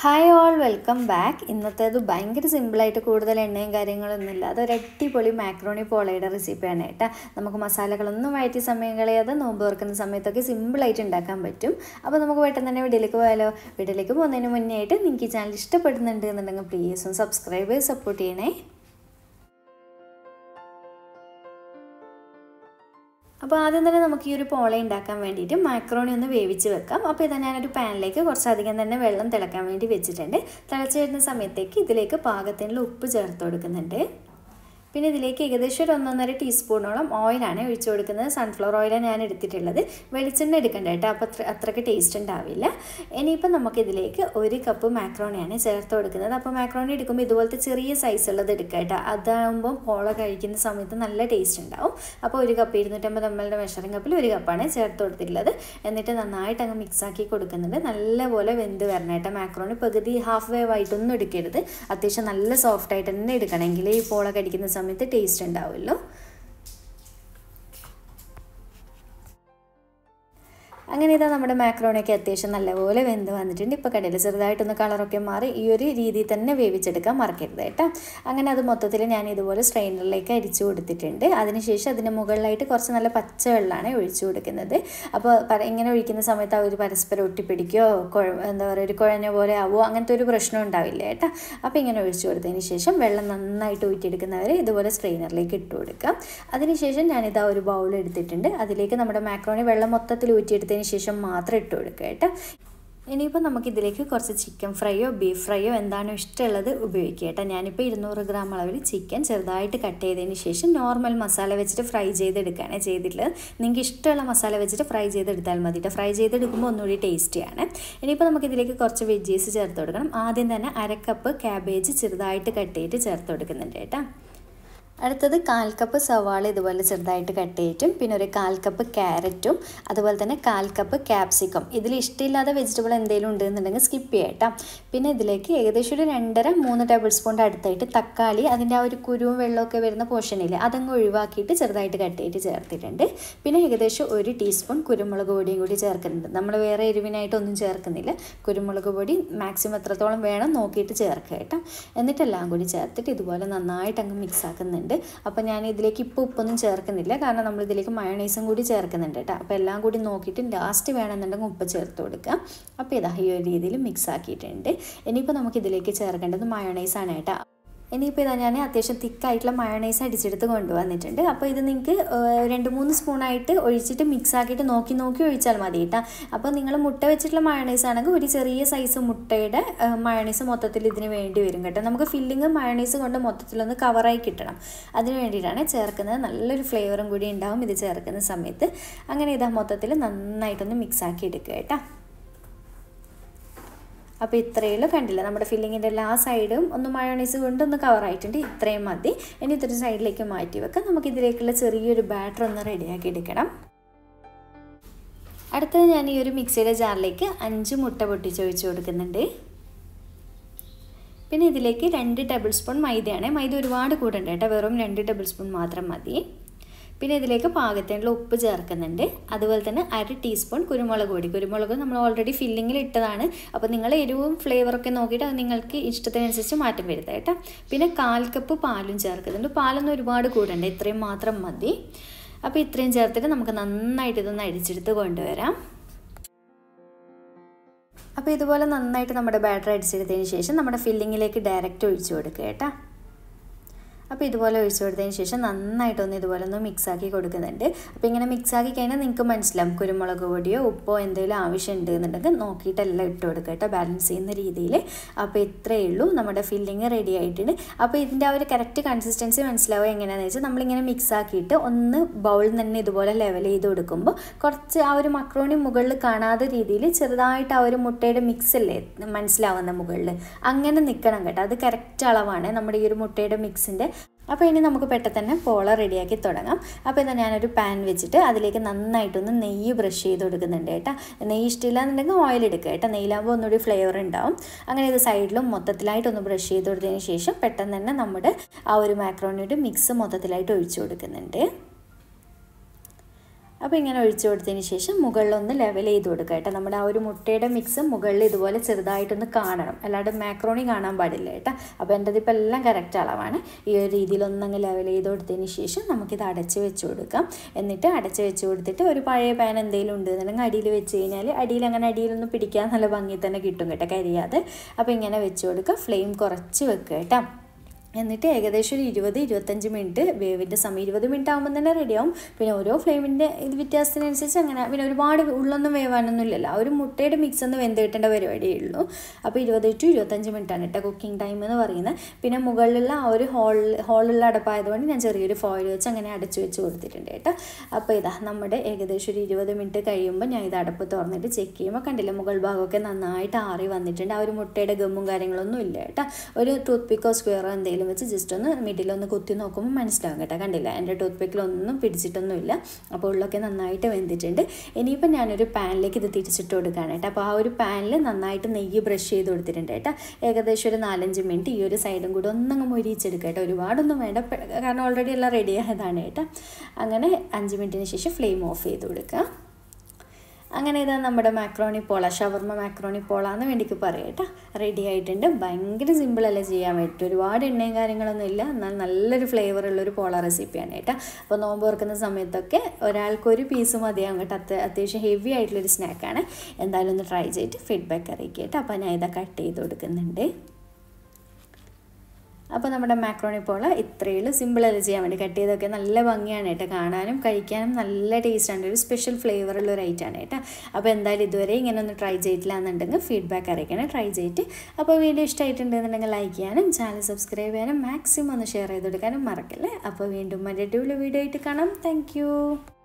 hi all welcome back ഇന്നത്തേത് ഭയങ്കര സിമ്പിളായിട്ട് കൂടുതൽ എണ്ണയും കാര്യങ്ങളൊന്നും ഇല്ല അതൊരു അടിപൊളി മാക്രോണി പോളയുടെ റെസിപ്പിയാണ് കേട്ടോ നമുക്ക് മസാലകളൊന്നും വഴറ്റി സമയം കളയാതെ നോമ്പ് തുറക്കുന്ന സമയത്തൊക്കെ സിമ്പിളായിട്ട് ഉണ്ടാക്കാൻ പറ്റും അപ്പോൾ നമുക്ക് പെട്ടെന്ന് തന്നെ വീട്ടിലേക്ക് പോയാലോ വീട്ടിലേക്ക് പോകുന്നതിന് മുന്നേ ആയിട്ട് നിങ്ങൾക്ക് ഈ ചാനൽ ഇഷ്ടപ്പെടുന്നുണ്ട് എന്നുണ്ടെങ്കിൽ പ്ലീസ് ഒന്ന് സബ്സ്ക്രൈബ് സപ്പോർട്ട് ചെയ്യണേ അപ്പോൾ ആദ്യം തന്നെ നമുക്ക് ഈ ഒരു പോള ഉണ്ടാക്കാൻ വേണ്ടിയിട്ട് മാക്രോണി ഒന്ന് വേവിച്ച് വെക്കാം അപ്പോൾ ഇതാ ഞാനൊരു പാനിലേക്ക് കുറച്ചധികം തന്നെ വെള്ളം തിളക്കാൻ വേണ്ടി വെച്ചിട്ടുണ്ട് തിളച്ച് വരുന്ന സമയത്തേക്ക് ഇതിലേക്ക് പാകത്തിനുള്ള ഉപ്പ് ചേർത്ത് കൊടുക്കുന്നുണ്ട് പിന്നെ ഇതിലേക്ക് ഏകദേശം ഒരു ഒന്നൊന്നര ടീസ്പൂണോളം ഓയിലാണ് ഒഴിച്ചു കൊടുക്കുന്നത് സൺഫ്ലവർ ഓയിലാണ് ഞാൻ എടുത്തിട്ടുള്ളത് വെളിച്ചെണ്ണ എടുക്കണ്ട കേട്ടോ അപ്പോൾ അത്ര അത്രയ്ക്ക് ടേസ്റ്റ് ഉണ്ടാവില്ല ഇനിയിപ്പോൾ നമുക്കിതിലേക്ക് ഒരു കപ്പ് മാക്രോണിയാണ് ചേർത്ത് കൊടുക്കുന്നത് അപ്പോൾ മാക്രോണി എടുക്കുമ്പോൾ ഇതുപോലത്തെ ചെറിയ സൈസുള്ളത് എടുക്കുക കേട്ടോ അതാകുമ്പോൾ പോള കഴിക്കുന്ന സമയത്ത് നല്ല ടേസ്റ്റ് ഉണ്ടാവും അപ്പോൾ ഒരു കപ്പ് ഇരുന്നൂറ്റമ്പത് എം എല്ലിൻ്റെ മെഷറിംഗ് കപ്പിൽ ഒരു കപ്പാണ് ചേർത്ത് കൊടുത്തിട്ടുള്ളത് എന്നിട്ട് നന്നായിട്ട് അങ്ങ് മിക്സാക്കി കൊടുക്കുന്നുണ്ട് നല്ലപോലെ വെന്ത് വരണം കേട്ടോ മാക്രോണി പകുതി ഹാഫ് വേവ് ആയിട്ടൊന്നും എടുക്കരുത് അത്യാവശ്യം നല്ല സോഫ്റ്റായിട്ട് തന്നെ എടുക്കണമെങ്കിൽ ഈ പോള കടിക്കുന്ന സമയത്ത് ടേസ്റ്റ് ഉണ്ടാവുമല്ലോ അങ്ങനെ ഇതാ നമ്മുടെ മാക്രോണിയൊക്കെ അത്യാവശ്യം നല്ലപോലെ വെന്ത് വന്നിട്ടുണ്ട് ഇപ്പോൾ കടയിൽ ചെറുതായിട്ടൊന്ന് കളറൊക്കെ മാറി ഈ ഒരു രീതിയിൽ തന്നെ വേവിച്ചെടുക്കാൻ മറക്കരുത് കേട്ടോ അങ്ങനെ അത് മൊത്തത്തിൽ ഞാൻ ഇതുപോലെ സ്ട്രെയിനറിലേക്ക് അരിച്ചു കൊടുത്തിട്ടുണ്ട് അതിനുശേഷം അതിന് മുകളിലായിട്ട് കുറച്ച് നല്ല പച്ച വെള്ളമാണ് ഒഴിച്ചു കൊടുക്കുന്നത് അപ്പോൾ ഇങ്ങനെ ഒഴിക്കുന്ന സമയത്ത് അവർ ഒരു പരസ്പരം ഒട്ടിപ്പിടിക്കുകയോ കുഴ എന്താ പറയുക ഒരു കുഴഞ്ഞ പോലെ ആവുമോ അങ്ങനത്തെ ഒരു പ്രശ്നം ഉണ്ടാവില്ല കേട്ടോ അപ്പോൾ ഇങ്ങനെ ഒഴിച്ചു കൊടുത്തതിന് ശേഷം വെള്ളം നന്നായിട്ട് ഊറ്റിയെടുക്കുന്നവർ ഇതുപോലെ സ്ട്രെയിനറിലേക്ക് ഇട്ടു കൊടുക്കാം അതിനുശേഷം ഞാനിതാ ഒരു ബൗൾ എടുത്തിട്ടുണ്ട് അതിലേക്ക് നമ്മുടെ മാക്രോണി വെള്ളം മൊത്തത്തിൽ ഊറ്റിയെടുത്തതിന് വെന്തതിന് ശേഷം മാത്രം ഇട്ട് കൊടുക്കുക കേട്ടോ ഇനിയിപ്പോൾ നമുക്കിതിലേക്ക് കുറച്ച് ചിക്കൻ ഫ്രൈയോ ബീഫ് ഫ്രൈയോ എന്താണോ ഇഷ്ടമുള്ളത് ഉപയോഗിക്കുക കേട്ടോ ഞാനിപ്പോൾ ഇരുന്നൂറ് ഗ്രാം അളവിൽ ചിക്കൻ ചെറുതായിട്ട് കട്ട് ചെയ്തതിന് ശേഷം നോർമൽ മസാല വെച്ചിട്ട് ഫ്രൈ ചെയ്തെടുക്കുകയാണ് ചെയ്തിട്ടുള്ളത് നിങ്ങൾക്ക് ഇഷ്ടമുള്ള മസാല വെച്ചിട്ട് ഫ്രൈ ചെയ്തെടുത്താൽ മതി കേട്ടോ ഫ്രൈ ചെയ്തെടുക്കുമ്പോൾ ഒന്നുകൂടി ടേസ്റ്റിയാണ് ഇനിയിപ്പോൾ നമുക്കിതിലേക്ക് കുറച്ച് വെജീസ് ചേർത്ത് കൊടുക്കണം ആദ്യം തന്നെ അരക്കപ്പ് കപ്പ് ക്യാബേജ് ചെറുതായിട്ട് കട്ട് ചെയ്തിട്ട് ചേർത്ത് കൊടുക്കുന്നുണ്ട് കേട്ടോ അടുത്തത് കാൽ കപ്പ് സവാള ഇതുപോലെ ചെറുതായിട്ട് കട്ട് ചെയ്തിട്ടും പിന്നെ ഒരു കാൽ കപ്പ് ക്യാരറ്റും അതുപോലെ തന്നെ കാൽ കപ്പ് ക്യാപ്സിക്കം ഇതിൽ ഇഷ്ടമില്ലാത്ത വെജിറ്റബിൾ എന്തെങ്കിലും ഉണ്ടെന്നുണ്ടെങ്കിൽ സ്കിപ്പ് ചെയ്യട്ടാം പിന്നെ ഇതിലേക്ക് ഏകദേശം ഒരു രണ്ടര മൂന്ന് ടേബിൾ സ്പൂണിൻ്റെ അടുത്തായിട്ട് തക്കാളി അതിൻ്റെ ആ ഒരു കുരുവും വെള്ളമൊക്കെ വരുന്ന പോർഷനില്ലേ അതങ്ങ് ഒഴിവാക്കിയിട്ട് ചെറുതായിട്ട് കട്ട് ചെയ്തിട്ട് ചേർത്തിട്ടുണ്ട് പിന്നെ ഏകദേശം ഒരു ടീസ്പൂൺ കുരുമുളക് പൊടിയും കൂടി ചേർക്കുന്നുണ്ട് നമ്മൾ വേറെ എരിവിനായിട്ടൊന്നും ചേർക്കുന്നില്ല കുരുമുളക് പൊടി മാക്സിമം എത്രത്തോളം വേണം നോക്കിയിട്ട് ചേർക്കുക കേട്ടോ എന്നിട്ടെല്ലാം കൂടി ചേർത്തിട്ട് ഇതുപോലെ നന്നായിട്ട് അങ്ങ് മിക്സ് ആക്കുന്നുണ്ട് ചെയ്യുന്നുണ്ട് അപ്പോൾ ഞാൻ ഇതിലേക്ക് ഇപ്പോൾ ഉപ്പൊന്നും ചേർക്കുന്നില്ല കാരണം നമ്മൾ ഇതിലേക്ക് മയണൈസും കൂടി ചേർക്കുന്നുണ്ട് കേട്ടോ അപ്പോൾ എല്ലാം കൂടി നോക്കിയിട്ട് ലാസ്റ്റ് വേണമെന്നുണ്ടെങ്കിൽ ഉപ്പ് ചേർത്ത് കൊടുക്കാം അപ്പോൾ ഇതാ ഈ ഒരു രീതിയിൽ മിക്സ് ആക്കിയിട്ടുണ്ട് ഇനിയിപ്പോൾ നമുക്ക് ഇതിലേക്ക് ചേർക്കേണ്ടത് മയണൈസാണ് കേട്ടോ ഇനിയിപ്പോൾ ഇതാ ഞാൻ അത്യാവശ്യം തിക്കായിട്ടുള്ള മയണൈസ് അടിച്ചെടുത്ത് കൊണ്ടുവന്നിട്ടുണ്ട് അപ്പോൾ ഇത് നിങ്ങൾക്ക് രണ്ട് മൂന്ന് സ്പൂണായിട്ട് ഒഴിച്ചിട്ട് മിക്സ് ആക്കിയിട്ട് നോക്കി നോക്കി ഒഴിച്ചാൽ മതി കേട്ടോ അപ്പോൾ നിങ്ങൾ മുട്ട വെച്ചിട്ടുള്ള മയണൈസ് ആണെങ്കിൽ ഒരു ചെറിയ സൈസ് മുട്ടയുടെ മയണൈസ് മൊത്തത്തിൽ ഇതിന് വേണ്ടി വരും കേട്ടോ നമുക്ക് ഫില്ലിങ് മയണൈസ് കൊണ്ട് മൊത്തത്തിലൊന്ന് കവറായി കിട്ടണം അതിന് വേണ്ടിയിട്ടാണ് ചേർക്കുന്നത് നല്ലൊരു ഫ്ലേവറും കൂടി ഉണ്ടാവും ഇത് ചേർക്കുന്ന സമയത്ത് അങ്ങനെ ഇതാ മൊത്തത്തിൽ നന്നായിട്ടൊന്ന് മിക്സ് ആക്കി എടുക്കുക കേട്ടോ അപ്പോൾ ഇത്രയേ കണ്ടില്ല നമ്മുടെ ഫില്ലിങ്ങിൻ്റെ എല്ലാ സൈഡും ഒന്ന് മയോണൈസ് കൊണ്ട് ഒന്ന് കവറായിട്ടുണ്ട് ഇത്രയും മതി ഇനി ഇത്തരം സൈഡിലേക്ക് മാറ്റി വെക്കാം നമുക്ക് ഇതിലേക്കുള്ള ചെറിയൊരു ബാറ്റർ ഒന്ന് റെഡിയാക്കി എടുക്കണം അടുത്തത് ഞാൻ ഈ ഒരു മിക്സിയുടെ ജാറിലേക്ക് അഞ്ച് മുട്ട പൊട്ടിച്ച് ഒഴിച്ചു കൊടുക്കുന്നുണ്ട് പിന്നെ ഇതിലേക്ക് രണ്ട് ടേബിൾ സ്പൂൺ മൈദയാണ് മൈദ ഒരുപാട് കൂടുണ്ട് കേട്ടോ വെറും രണ്ട് ടേബിൾ സ്പൂൺ മാത്രം മതി പിന്നെ ഇതിലേക്ക് പാകത്തിനുള്ള ഉപ്പ് ചേർക്കുന്നുണ്ട് അതുപോലെ തന്നെ അര ടീസ്പൂൺ കുരുമുളക് പൊടി കുരുമുളക് നമ്മൾ ഓൾറെഡി ഫില്ലിങ്ങിൽ ഇട്ടതാണ് അപ്പോൾ നിങ്ങൾ എരിവും ഫ്ലേവറൊക്കെ നോക്കിയിട്ട് അത് നിങ്ങൾക്ക് ഇഷ്ടത്തിനനുസരിച്ച് മാറ്റം വരുത്തുക കേട്ടോ പിന്നെ കാൽ കപ്പ് പാലും ചേർക്കുന്നുണ്ട് പാലൊന്നും ഒരുപാട് കൂടണ്ട ഇത്രയും മാത്രം മതി അപ്പോൾ ഇത്രയും ചേർത്തിട്ട് നമുക്ക് നന്നായിട്ട് ഇതൊന്ന് അടിച്ചെടുത്ത് കൊണ്ടുവരാം അപ്പോൾ ഇതുപോലെ നന്നായിട്ട് നമ്മുടെ ബാറ്റർ അടിച്ചെടുത്തതിന് ശേഷം നമ്മുടെ ഫില്ലിങ്ങിലേക്ക് ഡയറക്റ്റ് ഒഴിച്ചു കൊടുക്കുക കേട്ടോ അപ്പോൾ ഇതുപോലെ ഒഴിച്ചു കൊടുത്തതിന് ശേഷം നന്നായിട്ടൊന്ന് ഇതുപോലെ ഒന്ന് മിക്സാക്കി കൊടുക്കുന്നുണ്ട് അപ്പോൾ ഇങ്ങനെ മിക്സാക്കി കഴിഞ്ഞാൽ നിങ്ങൾക്ക് മനസ്സിലാവും കുരുമുളക് പൊടിയോ ഉപ്പോ എന്തെങ്കിലും ആവശ്യം ഉണ്ട് എന്നുണ്ടെങ്കിൽ നോക്കിയിട്ടെല്ലാം ഇട്ട് കൊടുക്കുക കേട്ടോ ബാലൻസ് ചെയ്യുന്ന രീതിയിൽ അപ്പോൾ ഇത്രയേ ഉള്ളൂ നമ്മുടെ ഫില്ലിങ് റെഡി ആയിട്ടുണ്ട് അപ്പോൾ ഇതിൻ്റെ ആ ഒരു കറക്റ്റ് കൺസിസ്റ്റൻസി മനസ്സിലാവുക എങ്ങനെയാണെന്ന് വെച്ചാൽ നമ്മളിങ്ങനെ മിക്സാക്കിയിട്ട് ഒന്ന് ബൗളിൽ തന്നെ ഇതുപോലെ ലെവൽ ചെയ്ത് കൊടുക്കുമ്പോൾ കുറച്ച് ആ ഒരു മക്രോണി മുകളിൽ കാണാതെ രീതിയിൽ ചെറുതായിട്ട് ആ ഒരു മുട്ടയുടെ മിക്സ് അല്ലേ മനസ്സിലാവുന്ന മുകളിൽ അങ്ങനെ നിൽക്കണം കേട്ടോ അത് കറക്റ്റ് അളവാണ് നമ്മുടെ ഈ ഒരു മുട്ടയുടെ മിക്സിൻ്റെ അപ്പോൾ ഇനി നമുക്ക് പെട്ടെന്ന് തന്നെ പോള റെഡിയാക്കി തുടങ്ങാം അപ്പോൾ ഇന്ന് ഞാനൊരു പാൻ വെച്ചിട്ട് അതിലേക്ക് നന്നായിട്ടൊന്ന് നെയ്യ് ബ്രഷ് ചെയ്ത് കൊടുക്കുന്നുണ്ട് കേട്ടോ നെയ്യ് ഇഷ്ടമില്ല എന്നുണ്ടെങ്കിൽ ഓയിൽ എടുക്കുക കേട്ടോ നെയ്യിലാകുമ്പോൾ ഒന്നുകൂടി ഫ്ലേവർ ഉണ്ടാവും അങ്ങനെ ഇത് സൈഡിലും മൊത്തത്തിലായിട്ടൊന്ന് ബ്രഷ് ചെയ്ത് കൊടുത്തതിന് ശേഷം പെട്ടെന്ന് തന്നെ നമ്മുടെ ആ ഒരു മാക്രോണിയുടെ മിക്സ് മൊത്തത്തിലായിട്ട് ഒഴിച്ചു കൊടുക്കുന്നുണ്ട് അപ്പോൾ ഇങ്ങനെ ഒഴിച്ചു കൊടുത്തതിന് ശേഷം മുകളിലൊന്ന് ലെവൽ ചെയ്ത് കൊടുക്കുക കേട്ടോ നമ്മുടെ ആ ഒരു മുട്ടയുടെ മിക്സ് മുകളിൽ ഇതുപോലെ ചെറുതായിട്ടൊന്ന് കാണണം അല്ലാണ്ട് മാക്രോണി കാണാൻ പാടില്ല കേട്ടോ അപ്പോൾ എൻ്റെ ഇതിപ്പോൾ എല്ലാം കറക്റ്റ് അളവാണ് ഈ ഒരു രീതിയിലൊന്ന് അങ്ങ് ലെവൽ ചെയ്ത് കൊടുത്തതിന് ശേഷം നമുക്കിത് അടച്ച് വെച്ച് കൊടുക്കാം എന്നിട്ട് അടച്ച് വെച്ച് കൊടുത്തിട്ട് ഒരു പഴയ പാൻ എന്തെങ്കിലും എന്നുണ്ടെങ്കിൽ അടിയിൽ വെച്ച് കഴിഞ്ഞാൽ അടിയിൽ അങ്ങനെ അടിയിലൊന്നും പിടിക്കാൻ നല്ല ഭംഗി തന്നെ കിട്ടും കേട്ടോ കരിയാതെ അപ്പോൾ ഇങ്ങനെ വെച്ച് കൊടുക്കുക ഫ്ലെയിം കുറച്ച് വെക്കുക കേട്ടോ എന്നിട്ട് ഏകദേശം ഒരു ഇരുപത് ഇരുപത്തഞ്ച് മിനിറ്റ് വേവിൻ്റെ സമയം ഇരുപത് മിനിറ്റ് ആകുമ്പോൾ തന്നെ റെഡിയാവും പിന്നെ ഓരോ ഫ്ലെയിമിൻ്റെ ഇത് വ്യത്യാസത്തിനനുസരിച്ച് അങ്ങനെ പിന്നെ ഒരുപാട് ഉള്ളൊന്നും വേവാനൊന്നും ഇല്ലല്ലോ ഒരു മുട്ടയുടെ മിക്സ് ഒന്ന് വെന്ത് കിട്ടേണ്ട പരിപാടിയേ ഉള്ളൂ അപ്പോൾ ഇരുപത് ടു ഇരുപത്തഞ്ച് മിനിറ്റാണ് കേട്ടോ കുക്കിംഗ് ടൈം എന്ന് പറയുന്നത് പിന്നെ മുകളിലുള്ള ആ ഒരു ഹോൾ അടപ്പായത് കൊണ്ട് ഞാൻ ചെറിയൊരു ഫോയിൽ വെച്ച് അങ്ങനെ അടച്ചു വെച്ച് കൊടുത്തിട്ടുണ്ട് കേട്ടോ അപ്പോൾ ഇതാ നമ്മുടെ ഏകദേശം ഒരു ഇരുപത് മിനിറ്റ് കഴിയുമ്പോൾ ഞാൻ ഇത് അടപ്പ് തുറന്നിട്ട് ചെക്ക് ചെയ്യുമ്പോൾ കണ്ടില്ല മുകൾ ഭാഗമൊക്കെ നന്നായിട്ട് ആറി വന്നിട്ടുണ്ട് ആ ഒരു മുട്ടയുടെ ഗമ്മും കാര്യങ്ങളൊന്നും ഇല്ല കേട്ടോ ഒരു ടൂത്ത് പിക്കോ സ്ക്വയറോ എന്തെങ്കിലും കൈയും വെച്ച് ജസ്റ്റ് ഒന്ന് മിഡിലൊന്ന് കുത്തി നോക്കുമ്പോൾ മനസ്സിലാവും കേട്ടോ കണ്ടില്ല എൻ്റെ ടൂത്ത് പിക്കിലൊന്നും പിടിച്ചിട്ടൊന്നുമില്ല അപ്പോൾ ഉള്ളൊക്കെ നന്നായിട്ട് വെന്തിട്ടുണ്ട് ഇനിയിപ്പോൾ ഞാനൊരു പാനിലേക്ക് ഇത് തിരിച്ചിട്ട് കൊടുക്കുകയാണ് കേട്ടോ അപ്പോൾ ആ ഒരു പാനിൽ നന്നായിട്ട് നെയ്യ് ബ്രഷ് ചെയ്ത് കൊടുത്തിട്ടുണ്ട് കേട്ടോ ഏകദേശം ഒരു നാലഞ്ച് മിനിറ്റ് ഈ ഒരു സൈഡും കൂടി ഒന്നങ്ങ് മുരിച്ചെടുക്കുക കേട്ടോ ഒരുപാടൊന്നും വേണ്ട കാരണം ഓൾറെഡി എല്ലാം റെഡി ആയതാണ് കേട്ടോ അങ്ങനെ അഞ്ച് മിനിറ്റിന് ശേഷം ഫ്ലെയിം ഓഫ് ചെയ്ത് കൊടുക്കുക അങ്ങനെ ഇതാ നമ്മുടെ മാക്രോണി പോള ഷവർമ മാക്രോണി പോള എന്ന് വേണ്ടിക്ക് പറയാം കേട്ടോ റെഡി ആയിട്ടുണ്ട് ഭയങ്കര സിമ്പിളല്ലേ ചെയ്യാൻ പറ്റും ഒരുപാട് എണ്ണയും കാര്യങ്ങളൊന്നും ഇല്ല എന്നാൽ നല്ലൊരു ഫ്ലേവർ ഉള്ളൊരു പോള റെസിപ്പിയാണ് കേട്ടോ അപ്പോൾ നോമ്പ് ഓർക്കുന്ന സമയത്തൊക്കെ ഒരാൾക്ക് ഒരു പീസ് മതിയാകും കേട്ടോ അത്യ അത്യാവശ്യം ഹെവി ആയിട്ടുള്ളൊരു സ്നാക്കാണ് എന്തായാലും ഒന്ന് ട്രൈ ചെയ്തിട്ട് ഫീഡ്ബാക്ക് അറിയിക്കുക കേട്ടോ അപ്പോൾ ഞാൻ ഇതാ കട്ട് ചെയ്ത് കൊടുക്കുന്നുണ്ട് അപ്പോൾ നമ്മുടെ മാക്രോണി പോള ഇത്രയേ ഉള്ളൂ സിമ്പിളായി ചെയ്യാൻ വേണ്ടി കട്ട് ചെയ്തൊക്കെ നല്ല ഭംഗിയാണ് കേട്ടോ കാണാനും കഴിക്കാനും നല്ല ടേസ്റ്റാണ് ഒരു സ്പെഷ്യൽ ഫ്ലേവറുള്ള ഒരു ഐറ്റമാണ് കേട്ടോ അപ്പോൾ എന്തായാലും ഇതുവരെ ഇങ്ങനെ ഒന്ന് ട്രൈ ചെയ്തിട്ടില്ല എന്നുണ്ടെങ്കിൽ ഫീഡ്ബാക്ക് അറിയിക്കണേ ട്രൈ ചെയ്തിട്ട് അപ്പോൾ വീഡിയോ ഇഷ്ടമായിട്ടുണ്ടെന്നുണ്ടെങ്കിൽ ലൈക്ക് ചെയ്യാനും ചാനൽ സബ്സ്ക്രൈബ് ചെയ്യാനും മാക്സിമം ഒന്ന് ഷെയർ ചെയ്ത് കൊടുക്കാനും മറക്കല്ലേ അപ്പോൾ വീണ്ടും മറ്റേ വീഡിയോ ആയിട്ട് കാണാം താങ്ക്